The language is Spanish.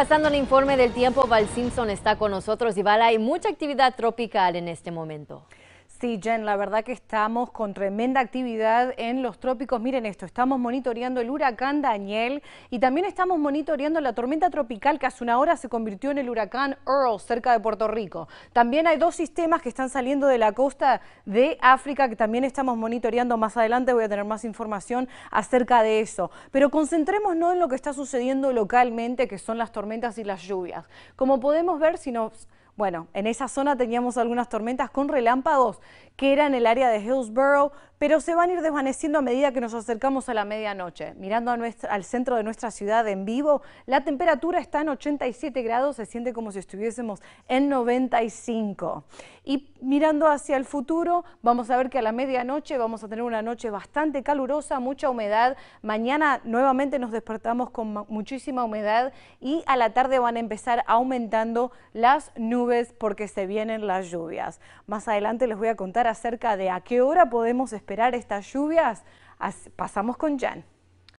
Pasando el informe del tiempo, Val Simpson está con nosotros y Val, hay mucha actividad tropical en este momento. Sí, Jen, la verdad que estamos con tremenda actividad en los trópicos. Miren esto, estamos monitoreando el huracán Daniel y también estamos monitoreando la tormenta tropical que hace una hora se convirtió en el huracán Earl cerca de Puerto Rico. También hay dos sistemas que están saliendo de la costa de África que también estamos monitoreando. Más adelante voy a tener más información acerca de eso. Pero concentrémonos en lo que está sucediendo localmente, que son las tormentas y las lluvias. Como podemos ver, si nos bueno, en esa zona teníamos algunas tormentas con relámpagos que era en el área de Hillsborough, pero se van a ir desvaneciendo a medida que nos acercamos a la medianoche. Mirando al centro de nuestra ciudad en vivo, la temperatura está en 87 grados, se siente como si estuviésemos en 95. Y mirando hacia el futuro, vamos a ver que a la medianoche vamos a tener una noche bastante calurosa, mucha humedad. Mañana nuevamente nos despertamos con muchísima humedad y a la tarde van a empezar aumentando las nubes porque se vienen las lluvias. Más adelante les voy a contar acerca de a qué hora podemos esperar estas lluvias, pasamos con Jan.